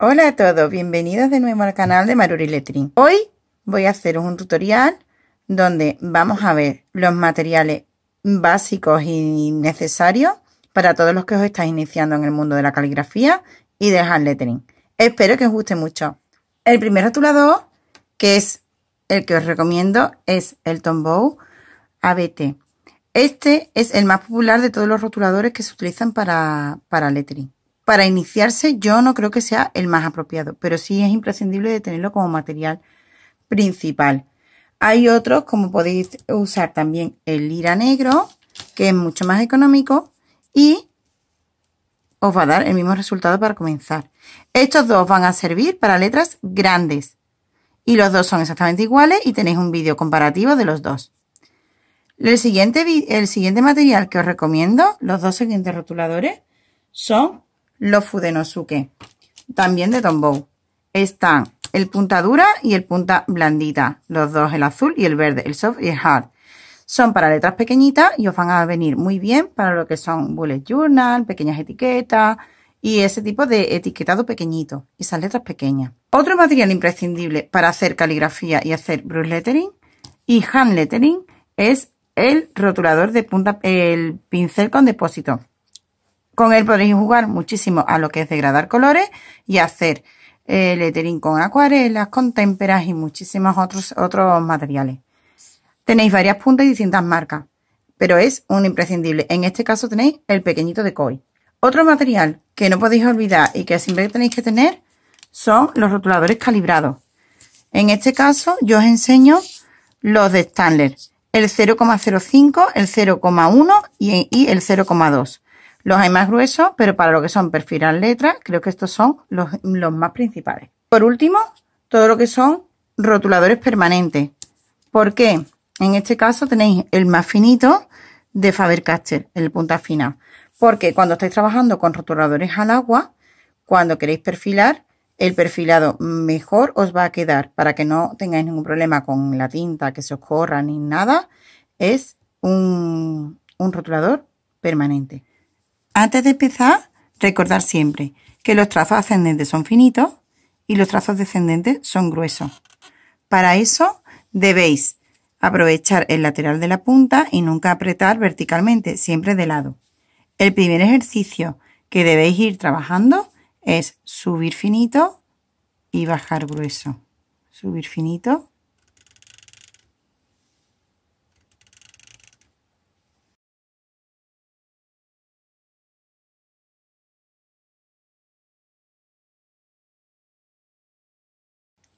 Hola a todos, bienvenidos de nuevo al canal de Maruri Lettering Hoy voy a hacer un tutorial donde vamos a ver los materiales básicos y necesarios para todos los que os estáis iniciando en el mundo de la caligrafía y del hand lettering. Espero que os guste mucho. El primer rotulador, que es el que os recomiendo, es el Tombow ABT. Este es el más popular de todos los rotuladores que se utilizan para, para lettering. Para iniciarse yo no creo que sea el más apropiado, pero sí es imprescindible de tenerlo como material principal. Hay otros como podéis usar también el lira negro, que es mucho más económico y os va a dar el mismo resultado para comenzar. Estos dos van a servir para letras grandes y los dos son exactamente iguales y tenéis un vídeo comparativo de los dos. El siguiente, el siguiente material que os recomiendo, los dos siguientes rotuladores, son los Fudenosuke, también de Tombow. Están el punta dura y el punta blandita, los dos, el azul y el verde, el soft y el hard. Son para letras pequeñitas y os van a venir muy bien para lo que son bullet journal, pequeñas etiquetas y ese tipo de etiquetado pequeñito, esas letras pequeñas. Otro material imprescindible para hacer caligrafía y hacer brush lettering y hand lettering es el rotulador de punta, el pincel con depósito. Con él podréis jugar muchísimo a lo que es degradar colores y hacer eh, lettering con acuarelas, con témperas y muchísimos otros, otros materiales. Tenéis varias puntas y distintas marcas, pero es un imprescindible. En este caso tenéis el pequeñito de koi. Otro material que no podéis olvidar y que siempre tenéis que tener son los rotuladores calibrados. En este caso yo os enseño los de Stanler, el 0,05, el 0,1 y el 0,2. Los hay más gruesos, pero para lo que son perfilar letras, creo que estos son los, más principales. Por último, todo lo que son rotuladores permanentes. ¿Por qué? En este caso tenéis el más finito de Faber-Castell, el punta fina. Porque cuando estáis trabajando con rotuladores al agua, cuando queréis perfilar, el perfilado mejor os va a quedar para que no tengáis ningún problema con la tinta que se os corra ni nada. Es un rotulador permanente. Antes de empezar, recordar siempre que los trazos ascendentes son finitos y los trazos descendentes son gruesos. Para eso debéis aprovechar el lateral de la punta y nunca apretar verticalmente, siempre de lado. El primer ejercicio que debéis ir trabajando es subir finito y bajar grueso. Subir finito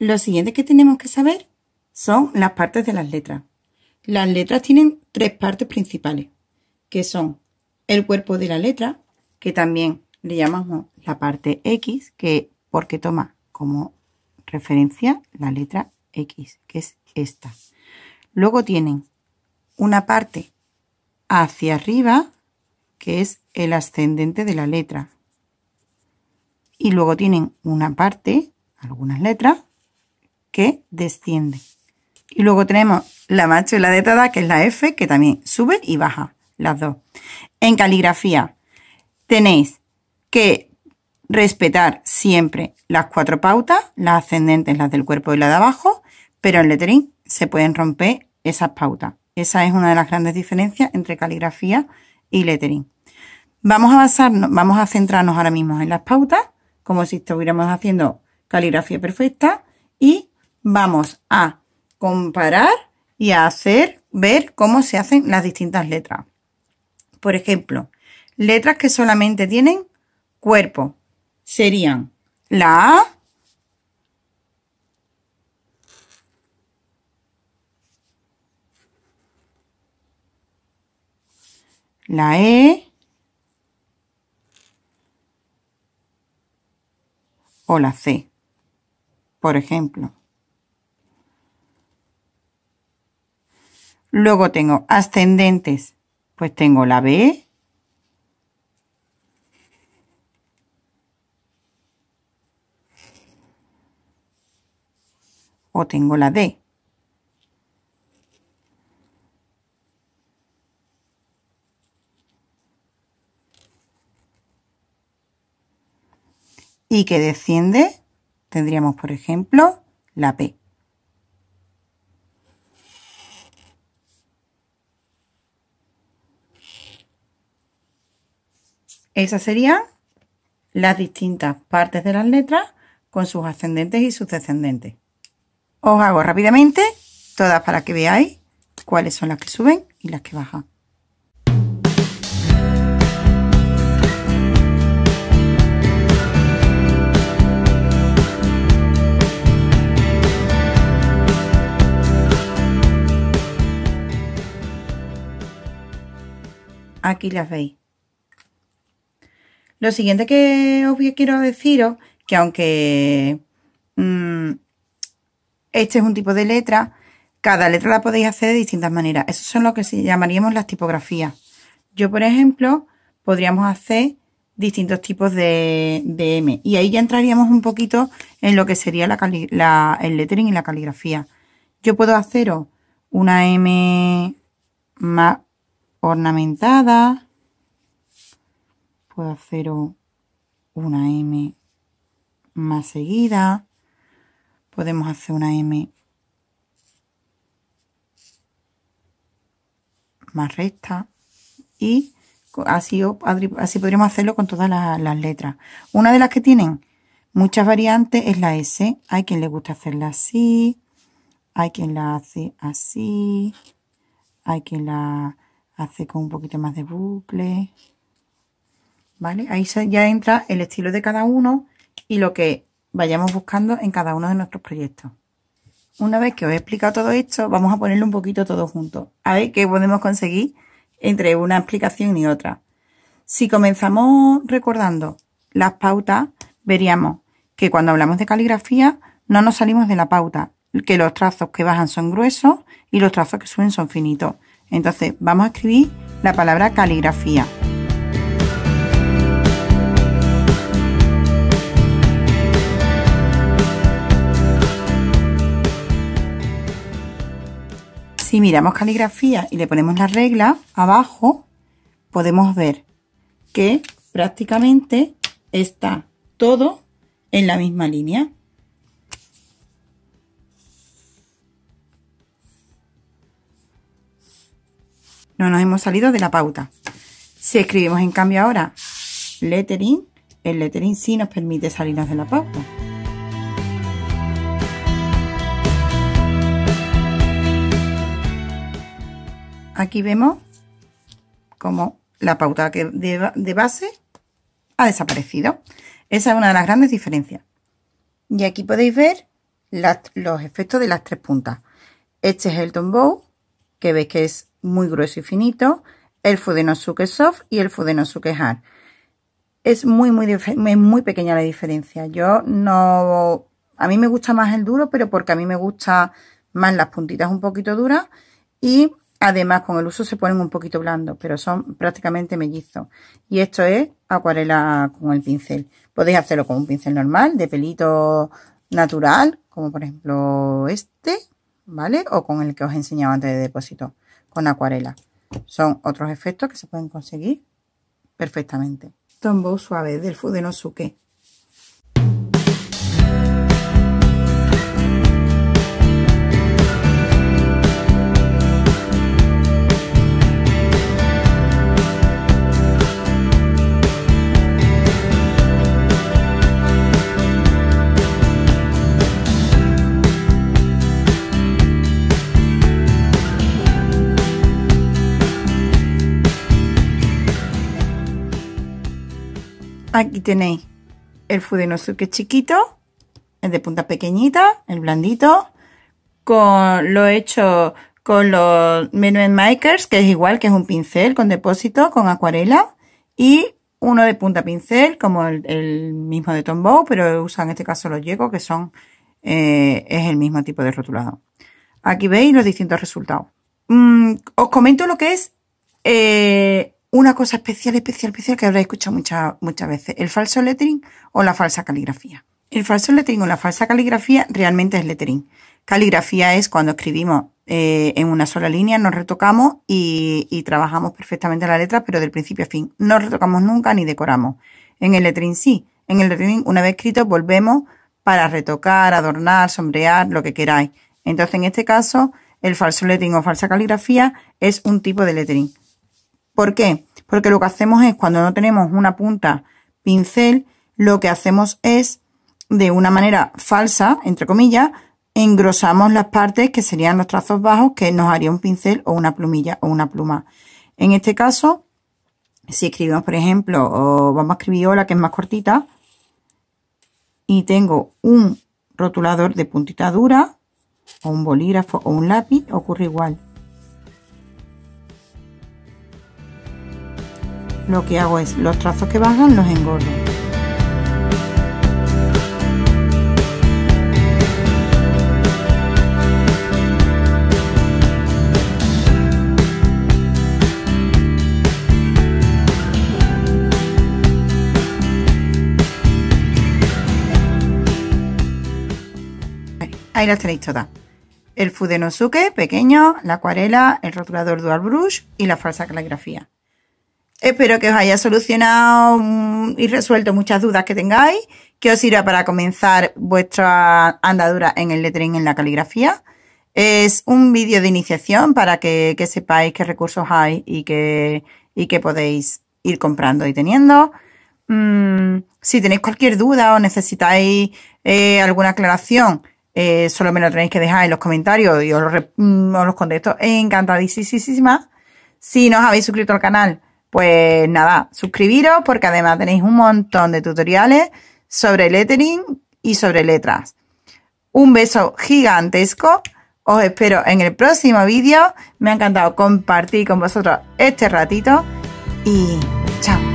Lo siguiente que tenemos que saber son las partes de las letras. Las letras tienen tres partes principales, que son el cuerpo de la letra, que también le llamamos la parte X, que porque toma como referencia la letra X, que es esta. Luego tienen una parte hacia arriba, que es el ascendente de la letra. Y luego tienen una parte, algunas letras, que desciende. Y luego tenemos la macho y la detada, que es la F, que también sube y baja, las dos. En caligrafía tenéis que respetar siempre las cuatro pautas, las ascendentes, las del cuerpo y la de abajo, pero en lettering se pueden romper esas pautas. Esa es una de las grandes diferencias entre caligrafía y lettering. Vamos a basarnos, vamos a centrarnos ahora mismo en las pautas, como si estuviéramos haciendo caligrafía perfecta y vamos a comparar y a hacer ver cómo se hacen las distintas letras. Por ejemplo, letras que solamente tienen cuerpo serían la A, la E o la C, por ejemplo. Luego tengo ascendentes, pues tengo la B. O tengo la D. Y que desciende, tendríamos por ejemplo la P. Esas serían las distintas partes de las letras con sus ascendentes y sus descendentes. Os hago rápidamente todas para que veáis cuáles son las que suben y las que bajan. Aquí las veis. Lo siguiente que os quiero deciros, que aunque mm, este es un tipo de letra, cada letra la podéis hacer de distintas maneras. Esos son lo que llamaríamos las tipografías. Yo, por ejemplo, podríamos hacer distintos tipos de, M. Y ahí ya entraríamos un poquito en lo que sería el lettering y la caligrafía. Yo puedo haceros una M más ornamentada, puedo hacer una M más seguida. Podemos hacer una M más recta. Y así, así podríamos hacerlo con todas las letras. Una de las que tienen muchas variantes es la S. Hay quien le gusta hacerla así. Hay quien la hace así. Hay quien la hace con un poquito más de bucle. ¿vale? Ahí ya entra el estilo de cada uno y lo que vayamos buscando en cada uno de nuestros proyectos. Una vez que os he explicado todo esto, vamos a ponerlo un poquito todo junto. A ver qué podemos conseguir entre una explicación y otra. Si comenzamos recordando las pautas, veríamos que cuando hablamos de caligrafía no nos salimos de la pauta, que los trazos que bajan son gruesos y los trazos que suben son finitos. Entonces vamos a escribir la palabra caligrafía. Si miramos caligrafía y le ponemos la regla abajo, podemos ver que prácticamente está todo en la misma línea. No nos hemos salido de la pauta. Si escribimos en cambio ahora lettering, el lettering sí nos permite salirnos de la pauta. aquí vemos como la pauta que de, base ha desaparecido. Esa es una de las grandes diferencias. Y aquí podéis ver los efectos de las tres puntas. Este es el Tombow, que veis que es muy grueso y finito. El Fudenosuke Soft y el Fudenosuke Hard. Es muy, muy, pequeña la diferencia. Yo no... A mí me gusta más el duro, pero porque a mí me gusta más las puntitas un poquito duras. Y Además, con el uso se ponen un poquito blandos, pero son prácticamente mellizos. Y esto es acuarela con el pincel. Podéis hacerlo con un pincel normal, de pelito natural, como por ejemplo este, ¿vale? O con el que os he enseñado antes de depósito, con acuarela. Son otros efectos que se pueden conseguir perfectamente. Tombow suave del Fudenosuke. Aquí tenéis el Fudenosuke chiquito, el de punta pequeñita, el blandito, con lo hecho con los Menuet Makers, que es igual, que es un pincel con depósito, con acuarela, y uno de punta pincel, como el, mismo de Tombow, pero usan en este caso los yecos, que son, eh, es el mismo tipo de rotulado. Aquí veis los distintos resultados. Mm, os comento lo que es eh, una cosa especial, especial, especial que habréis escuchado muchas veces, el falso lettering o la falsa caligrafía. El falso lettering o la falsa caligrafía realmente es lettering. Caligrafía es cuando escribimos eh, en una sola línea, nos retocamos y, y, trabajamos perfectamente la letra, pero del principio a fin. No retocamos nunca ni decoramos. En el lettering sí. En el lettering, una vez escrito, volvemos para retocar, adornar, sombrear, lo que queráis. Entonces, en este caso, el falso lettering o falsa caligrafía es un tipo de lettering. ¿Por qué? Porque lo que hacemos es, cuando no tenemos una punta pincel, lo que hacemos es, de una manera falsa, entre comillas, engrosamos las partes que serían los trazos bajos que nos haría un pincel o una plumilla o una pluma. En este caso, si escribimos, por ejemplo, vamos a escribir hola, que es más cortita, y tengo un rotulador de puntita dura, o un bolígrafo, o un lápiz, ocurre igual. Lo que hago es, los trazos que bajan los engordo. Ahí las tenéis todas el Fudenosuke pequeño, la acuarela, el rotulador dual brush y la falsa caligrafía. Espero que os haya solucionado mm, y resuelto muchas dudas que tengáis, que os sirva para comenzar vuestra andadura en el lettering, en la caligrafía. Es un vídeo de iniciación para que, sepáis qué recursos hay y que, podéis ir comprando y teniendo. Mm, si tenéis cualquier duda o necesitáis eh, alguna aclaración, eh, solo me lo tenéis que dejar en los comentarios y mm, os, los contesto encantadísima. Si no os habéis suscrito al canal, pues nada, suscribiros porque además tenéis un montón de tutoriales sobre lettering y sobre letras. Un beso gigantesco. Os espero en el próximo vídeo. Me ha encantado compartir con vosotros este ratito y chao.